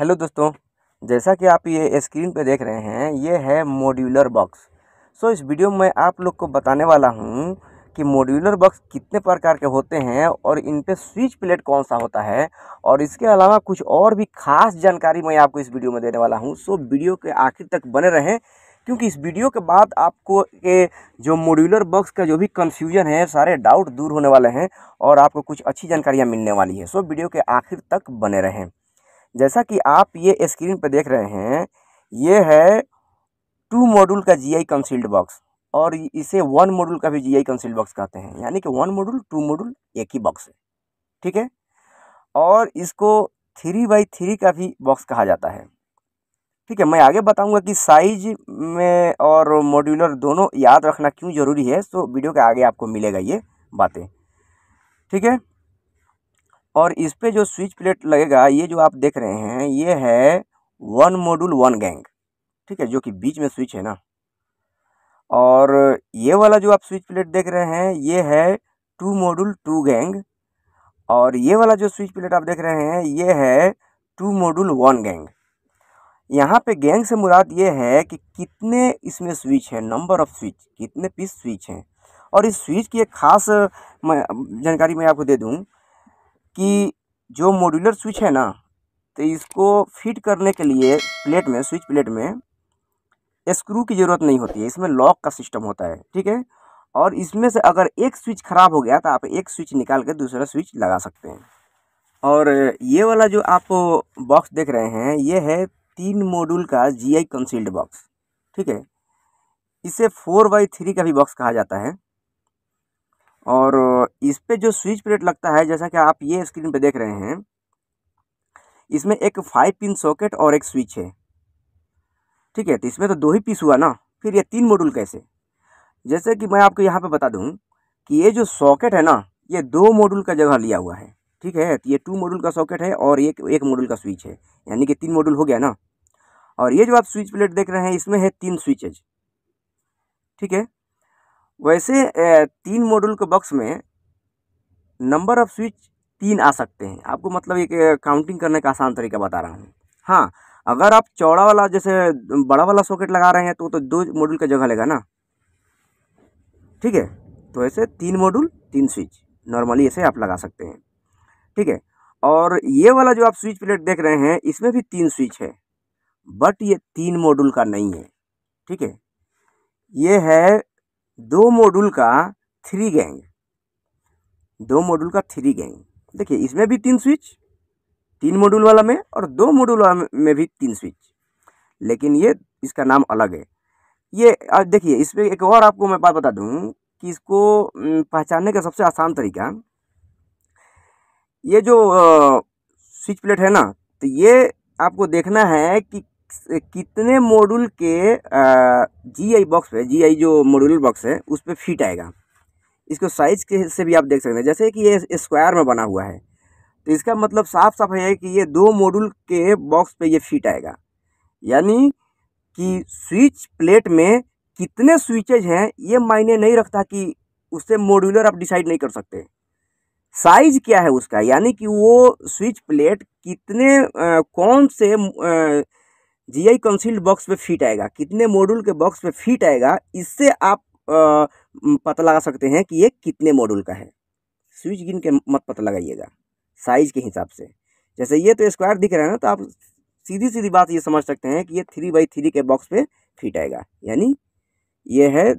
hello दोस्तों जैसा कि आप ये स्क्रीन पे देख रहे हैं ये है मॉड्यूलर बॉक्स सो इस वीडियो में आप लोग को बताने वाला हूँ कि मॉड्यूलर बॉक्स कितने प्रकार के होते हैं और इन पे स्विच प्लेट कौन सा होता है और इसके अलावा कुछ और भी खास जानकारी मैं आपको इस वीडियो में देने वाला हूँ सो वीडियो के आखिर तक बने रहें क्योंकि इस वीडियो के बाद आपको के जो मॉड्यूलर बॉक्स का जो भी कन्फ्यूजन है सारे डाउट दूर होने वाले हैं और आपको कुछ अच्छी जानकारियाँ मिलने वाली है सो वीडियो के आखिर तक बने रहें जैसा कि आप ये स्क्रीन पर देख रहे हैं ये है टू मॉड्यूल का जी आई कंसील्ड बॉक्स और इसे वन मॉड्यूल का भी जी आई कंसील्ड बॉक्स कहते हैं यानी कि वन मॉड्यूल टू मॉड्यूल एक ही बॉक्स है ठीक है और इसको थ्री बाई थ्री का भी बॉक्स कहा जाता है ठीक है मैं आगे बताऊंगा कि साइज में और मॉड्यूलर दोनों याद रखना क्यों ज़रूरी है तो वीडियो के आगे आपको मिलेगा ये बातें ठीक है और इस पर जो स्विच प्लेट लगेगा ये जो आप देख रहे हैं ये है वन मॉड्यूल वन गैंग ठीक है जो कि बीच में स्विच है ना और ये वाला जो आप स्विच प्लेट देख रहे हैं ये है टू मॉड्यूल टू गैंग और ये वाला जो स्विच प्लेट आप देख रहे हैं ये है टू मॉड्यूल वन गैंग यहाँ पे गैंग से मुराद ये है कि कितने इसमें स्विच है नंबर ऑफ स्विच कितने पीस स्विच हैं और इस स्विच की एक खास जानकारी मैं आपको दे दूँ कि जो मॉड्यूलर स्विच है ना तो इसको फिट करने के लिए प्लेट में स्विच प्लेट में स्क्रू की ज़रूरत नहीं होती है इसमें लॉक का सिस्टम होता है ठीक है और इसमें से अगर एक स्विच ख़राब हो गया तो आप एक स्विच निकाल कर दूसरा स्विच लगा सकते हैं और ये वाला जो आप बॉक्स देख रहे हैं ये है तीन मॉड्यूल का जी आई कंसील्ड बॉक्स ठीक है इसे फोर बाई थ्री का भी बॉक्स कहा जाता है और इस पे जो स्विच प्लेट लगता है जैसा कि आप ये स्क्रीन पे देख रहे हैं इसमें एक फाइव पिन सॉकेट और एक स्विच है ठीक है तो इसमें तो दो ही पीस हुआ ना फिर ये तीन मॉड्यूल कैसे जैसे कि मैं आपको यहाँ पे बता दूँ कि ये जो सॉकेट है ना ये दो मॉड्यूल का जगह लिया हुआ है ठीक है तो ये टू मॉड्यूल का सॉकेट है और एक एक मॉड्यूल का स्विच है यानी कि तीन मॉड्यूल हो गया ना और ये जो आप स्विच प्लेट देख रहे हैं इसमें है तीन स्विचेज ठीक है वैसे तीन मॉड्यूल के बॉक्स में नंबर ऑफ स्विच तीन आ सकते हैं आपको मतलब एक काउंटिंग करने का आसान तरीका बता रहा हूँ हाँ अगर आप चौड़ा वाला जैसे बड़ा वाला सॉकेट लगा रहे हैं तो तो दो मॉड्यूल का जगह लेगा ना ठीक है तो ऐसे तीन मॉड्यूल तीन स्विच नॉर्मली ऐसे आप लगा सकते हैं ठीक है और ये वाला जो आप स्विच प्लेट देख रहे हैं इसमें भी तीन स्विच है बट ये तीन मॉड्यूल का नहीं है ठीक है ये है दो मॉड्यूल का थ्री गैंग दो मॉड्यूल का थ्री गैंग देखिए इसमें भी तीन स्विच तीन मॉड्यूल वाला में और दो मॉड्यूल वाला में भी तीन स्विच लेकिन ये इसका नाम अलग है ये देखिए इसमें एक और आपको मैं बात बता दूँ कि इसको पहचानने का सबसे आसान तरीका ये जो स्विच प्लेट है ना तो ये आपको देखना है कि कितने मॉड्यूल के जी आई बॉक्स पे जी आई जो मॉड्यूल बॉक्स है उस पर फिट आएगा इसको साइज के से भी आप देख सकते हैं जैसे कि ये स्क्वायर में बना हुआ है तो इसका मतलब साफ साफ है कि ये दो मॉड्यूल के बॉक्स पे ये फिट आएगा यानी कि स्विच प्लेट में कितने स्विचेज हैं ये मायने नहीं रखता कि उससे मॉड्यूलर आप डिसाइड नहीं कर सकते साइज क्या है उसका यानी कि वो स्विच प्लेट कितने आ, कौन से आ, जीआई कंसील्ड बॉक्स पे फिट आएगा कितने मॉड्यूल के बॉक्स पे फिट आएगा इससे आप पता लगा सकते हैं कि ये कितने मॉड्यूल का है स्विच गिन के मत पता लगाइएगा साइज के हिसाब से जैसे ये तो स्क्वायर दिख रहा है ना तो आप सीधी सीधी बात ये समझ सकते हैं कि ये थ्री बाई थ्री के बॉक्स पे फिट आएगा यानी ये है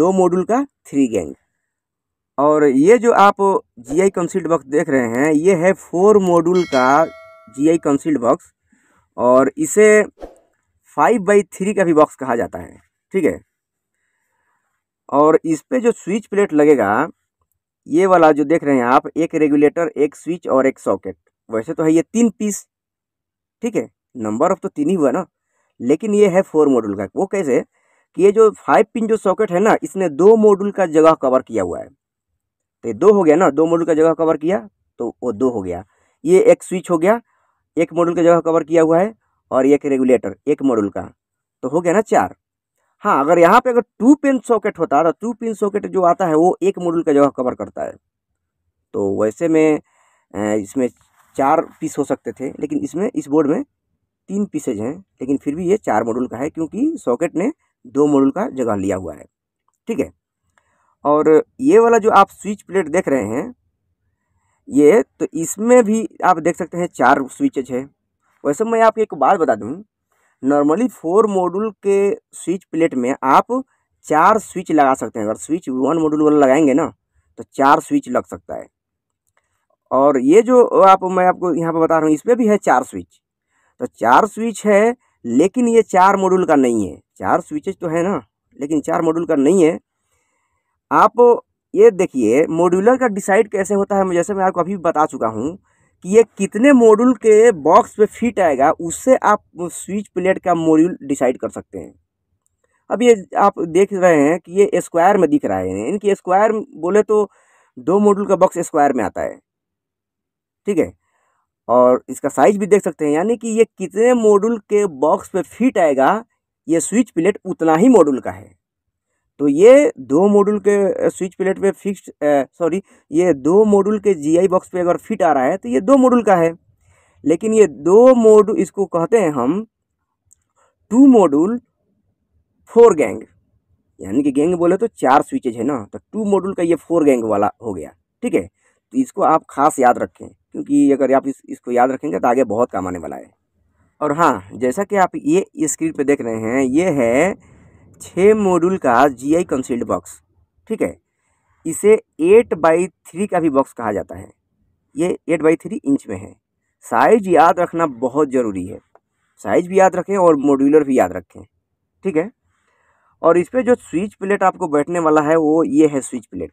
दो मॉड्यूल का थ्री गैंग और ये जो आप जी आई कंसील्ड बॉक्स देख रहे हैं ये है फोर मॉड्यूल का जी आई कंसील्ड बॉक्स और इसे फाइव बाई थ्री का भी बॉक्स कहा जाता है ठीक है और इस पर जो स्विच प्लेट लगेगा ये वाला जो देख रहे हैं आप एक रेगुलेटर एक स्विच और एक सॉकेट वैसे तो है ये तीन पीस ठीक है नंबर ऑफ तो तीन ही हुआ ना लेकिन ये है फोर मॉड्यूल का वो कैसे कि ये जो फाइव पिन जो सॉकेट है ना इसने दो मॉड्यूल का जगह कवर किया हुआ है तो ये दो हो गया ना दो मॉड्यूल का जगह कवर किया तो वो दो हो गया ये एक स्विच हो गया एक मॉड्यूल की जगह कवर किया हुआ है और एक रेगुलेटर एक मॉड्यूल का तो हो गया ना चार हाँ अगर यहाँ पे अगर टू पिन सॉकेट होता तो टू पिन सॉकेट जो आता है वो एक मॉड्यूल का जगह कवर करता है तो वैसे में इसमें चार पीस हो सकते थे लेकिन इसमें इस बोर्ड में तीन पीसेज हैं लेकिन फिर भी ये चार मॉड्यूल का है क्योंकि सॉकेट ने दो मॉड्यूल का जगह लिया हुआ है ठीक है और ये वाला जो आप स्विच प्लेट देख रहे हैं ये तो इसमें भी आप देख सकते हैं चार स्विचेज है वैसे मैं आपको एक बात बता दूँ नॉर्मली फोर मॉड्यूल के स्विच प्लेट में आप चार स्विच लगा सकते हैं अगर स्विच वन मॉड्यूल वाला लगाएंगे ना तो चार स्विच लग सकता है और ये जो आप मैं आपको यहाँ पर बता रहा हूँ इसमें भी है चार स्विच तो चार स्विच है लेकिन ये चार मॉड्यूल का नहीं है चार स्विचेज तो है ना लेकिन चार मॉड्यूल का नहीं है आप ये देखिए मॉड्यूलर का डिसाइड कैसे होता है जैसे मैं आपको अभी बता चुका हूँ कि ये कितने मॉड्यूल के बॉक्स पे फिट आएगा उससे आप स्विच प्लेट का मॉड्यूल डिसाइड कर सकते हैं अब ये आप देख रहे हैं कि ये स्क्वायर में दिख रहा है इनकी स्क्वायर बोले तो दो मॉड्यूल का बॉक्स स्क्वायर में आता है ठीक है और इसका साइज भी देख सकते हैं यानी कि ये कितने मॉड्यूल के बॉक्स पे फिट आएगा ये स्विच प्लेट उतना ही मॉड्यूल का है तो ये दो मॉड्यूल के स्विच प्लेट पे फिक्स सॉरी ये दो मॉड्यूल के जीआई बॉक्स पे अगर फिट आ रहा है तो ये दो मॉड्यूल का है लेकिन ये दो मॉड्यूल इसको कहते हैं हम टू मॉड्यूल फोर गैंग यानी कि गैंग बोले तो चार स्विचेज है ना तो टू मॉड्यूल का ये फोर गैंग वाला हो गया ठीक है तो इसको आप खास याद रखें क्योंकि अगर आप इस, इसको याद रखेंगे तो आगे बहुत काम आने वाला है और हाँ जैसा कि आप ये स्क्रीन पर देख रहे हैं ये है छः मॉड्यूल का जीआई कंसील्ड बॉक्स ठीक है इसे एट बाई थ्री का भी बॉक्स कहा जाता है ये एट बाई थ्री इंच में है साइज याद रखना बहुत ज़रूरी है साइज भी याद रखें और मॉड्यूलर भी याद रखें ठीक है और इस पर जो स्विच प्लेट आपको बैठने वाला है वो ये है स्विच प्लेट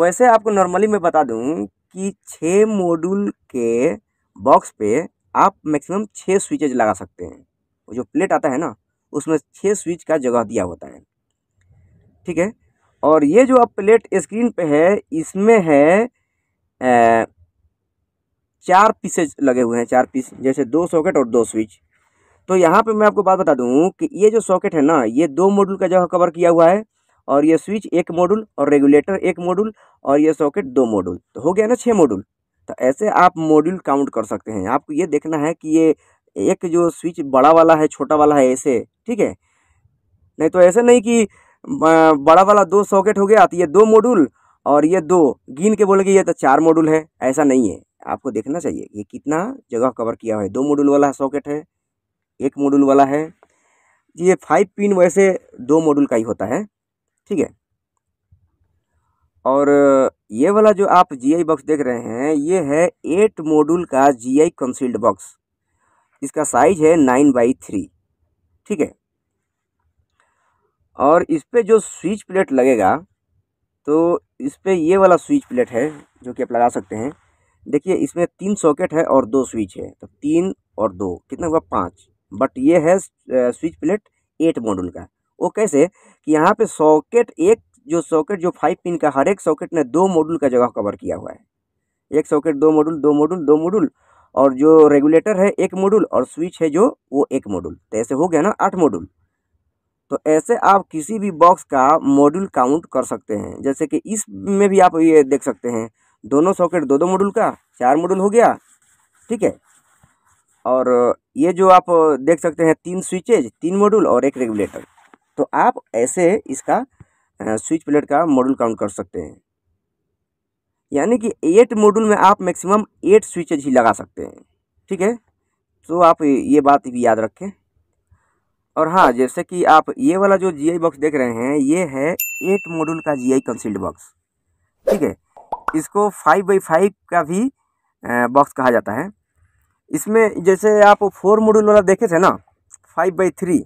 वैसे आपको नॉर्मली मैं बता दूँ कि छः मॉड्यूल के बॉक्स पे आप मैक्सिमम छः स्विचेज लगा सकते हैं वो जो प्लेट आता है ना उसमें छः स्विच का जगह दिया होता है ठीक है और ये जो अब प्लेट स्क्रीन पे है इसमें है ए, चार पीसेज लगे हुए हैं चार पीस जैसे दो सॉकेट और दो स्विच तो यहाँ पे मैं आपको बात बता दूँ कि ये जो सॉकेट है ना ये दो मॉड्यूल का जगह कवर किया हुआ है और ये स्विच एक मॉड्यूल और रेगुलेटर एक मॉड्यूल और ये सॉकेट दो मॉड्यूल तो हो गया ना छः मॉड्यूल तो ऐसे आप मॉड्यूल काउंट कर सकते हैं आपको ये देखना है कि ये एक जो स्विच बड़ा वाला है छोटा वाला है ऐसे ठीक है नहीं तो ऐसे नहीं कि बड़ा वाला दो सॉकेट हो गया तो ये दो मॉड्यूल और ये दो गिन के बोलेंगे ये तो चार मॉड्यूल है ऐसा नहीं है आपको देखना चाहिए ये कितना जगह कवर किया हुआ है दो मॉड्यूल वाला सॉकेट है एक मॉड्यूल वाला है ये फाइव पिन वैसे दो मॉड्यूल का ही होता है ठीक है और ये वाला जो आप जीआई बॉक्स देख रहे हैं ये है एट मॉड्यूल का जीआई कंसील्ड बॉक्स इसका साइज है नाइन बाई थ्री ठीक है और इस पर जो स्विच प्लेट लगेगा तो इस पर ये वाला स्विच प्लेट है जो कि आप लगा सकते हैं देखिए इसमें तीन सॉकेट है और दो स्विच है तो तीन और दो कितना हुआ पाँच बट ये है स्विच प्लेट एट मॉडल का वो कैसे कि यहाँ पे सॉकेट एक जो सॉकेट जो फाइव पिन का हर एक सॉकेट ने दो मॉडल का जगह कवर किया हुआ है एक सॉकेट दो मॉडल दो मॉडल दो मॉडल और जो रेगुलेटर है एक मॉड्यूल और स्विच है जो वो एक मॉड्यूल तो ऐसे हो गया ना आठ मॉड्यूल तो ऐसे आप किसी भी बॉक्स का मॉड्यूल काउंट कर सकते हैं जैसे कि इस में भी आप ये देख सकते हैं दोनों सॉकेट दो दो मॉड्यूल का चार मॉड्यूल हो गया ठीक है और ये जो आप देख सकते हैं तीन स्विचेज तीन मॉड्यूल और एक रेगुलेटर तो आप ऐसे इसका स्विच प्लेट का मॉड्यूल काउंट कर सकते हैं यानी कि एट मॉड्यूल में आप मैक्सिमम एट स्विचेज ही लगा सकते हैं ठीक है तो आप ये बात भी याद रखें और हाँ जैसे कि आप ये वाला जो जी बॉक्स देख रहे हैं ये है एट मॉड्यूल का जी आई कंसील्ड बॉक्स ठीक है इसको फाइव बाई फाइव का भी बॉक्स कहा जाता है इसमें जैसे आप फोर मॉड्यूल वाला देखे थे ना फाइव बाई थ्री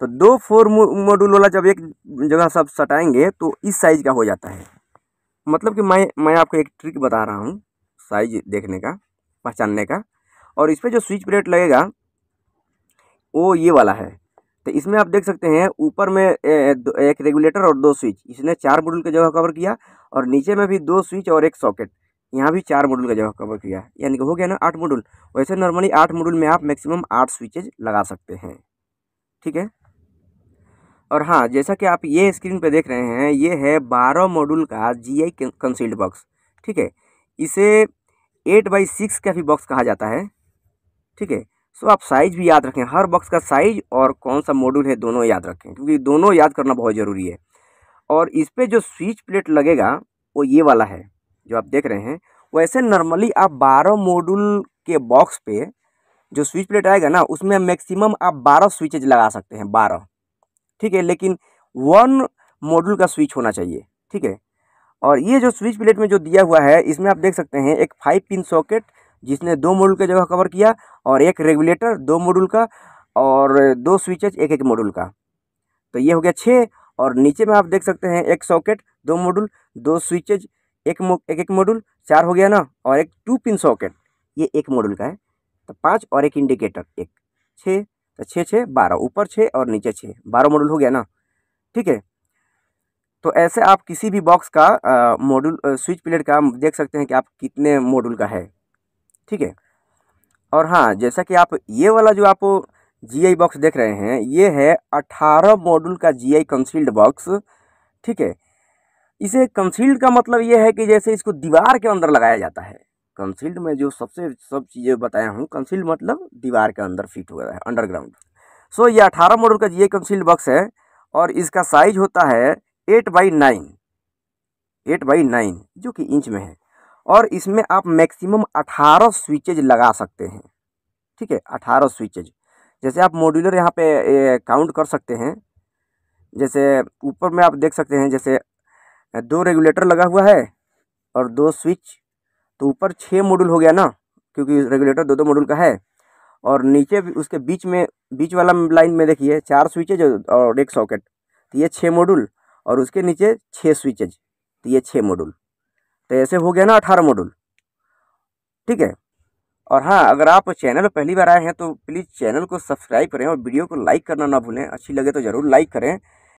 तो दो फोर मॉड्यूल वाला जब एक जगह सब सटाएंगे तो इस साइज़ का हो जाता है मतलब कि मैं मैं आपको एक ट्रिक बता रहा हूँ साइज देखने का पहचानने का और इस पर जो स्विच प्लेट लगेगा वो ये वाला है तो इसमें आप देख सकते हैं ऊपर में एक रेगुलेटर और दो स्विच इसने चार मॉडल का जगह कवर किया और नीचे में भी दो स्विच और एक सॉकेट यहाँ भी चार मॉडल का जगह कवर किया यानी कि हो गया ना आठ मॉडल वैसे नॉर्मली आठ मॉडल में आप मैक्सिमम आठ स्विचेज लगा सकते हैं ठीक है और हाँ जैसा कि आप ये स्क्रीन पे देख रहे हैं ये है बारह मॉड्यूल का जी आई कंसील्ड बॉक्स ठीक है इसे एट बाई सिक्स का भी बॉक्स कहा जाता है ठीक है सो आप साइज भी याद रखें हर बॉक्स का साइज और कौन सा मॉड्यूल है दोनों याद रखें क्योंकि दोनों याद करना बहुत ज़रूरी है और इस पर जो स्विच प्लेट लगेगा वो ये वाला है जो आप देख रहे हैं वैसे नॉर्मली आप बारह मॉड्यूल के बॉक्स पे जो स्विच प्लेट आएगा ना उसमें मैक्सिमम आप बारह स्विचेज लगा सकते हैं बारह ठीक है लेकिन वन मॉड्यूल का स्विच होना चाहिए ठीक है और ये जो स्विच प्लेट में जो दिया हुआ है इसमें आप देख सकते हैं एक फाइव पिन सॉकेट जिसने दो मॉड्यूल की जगह कवर किया और एक रेगुलेटर दो मॉड्यूल का और दो स्विचेज एक एक मॉड्यूल का तो ये हो गया छः और नीचे में आप देख सकते हैं एक सॉकेट दो मॉड्यूल दो स्विचेज एक एक एक मॉड्यूल चार हो गया ना और एक टू पिन सॉकेट ये एक मॉड्यूल का है तो पाँच और एक इंडिकेटर एक छः तो छः छः बारह ऊपर छः और नीचे छः बारह मॉडल हो गया ना ठीक है तो ऐसे आप किसी भी बॉक्स का मॉड्यूल स्विच प्लेट का देख सकते हैं कि आप कितने मॉड्यूल का है ठीक है और हाँ जैसा कि आप ये वाला जो आप जीआई बॉक्स देख रहे हैं ये है अठारह मॉड्यूल का जीआई कंसील्ड बॉक्स ठीक है इसे कंसील्ड का मतलब ये है कि जैसे इसको दीवार के अंदर लगाया जाता है कंसील्ड में जो सबसे सब चीज़ें बताया हूँ कंसील्ड मतलब दीवार के अंदर फिट हुआ है अंडरग्राउंड सो so, ये अठारह मॉडल का ये कंसील्ड बक्स है और इसका साइज होता है eight by nine eight by nine जो कि इंच में है और इसमें आप मैक्सिमम अठारह स्विचेज लगा सकते हैं ठीक है अठारह स्विचेज जैसे आप मॉड्यूलर यहाँ पे काउंट कर सकते हैं जैसे ऊपर में आप देख सकते हैं जैसे दो रेगुलेटर लगा हुआ है और दो स्विच तो ऊपर छः मॉड्यूल हो गया ना क्योंकि रेगुलेटर दो दो मॉड्यूल का है और नीचे भी उसके बीच में बीच वाला लाइन में देखिए चार स्विचेज और एक सॉकेट तो ये छः मॉड्यूल और उसके नीचे छः स्विचेज तो ये छः मॉड्यूल तो ऐसे हो गया ना अठारह मॉड्यूल ठीक है और हाँ अगर आप चैनल पहली बार आए हैं तो प्लीज़ चैनल को सब्सक्राइब करें और वीडियो को लाइक करना ना भूलें अच्छी लगे तो ज़रूर लाइक करें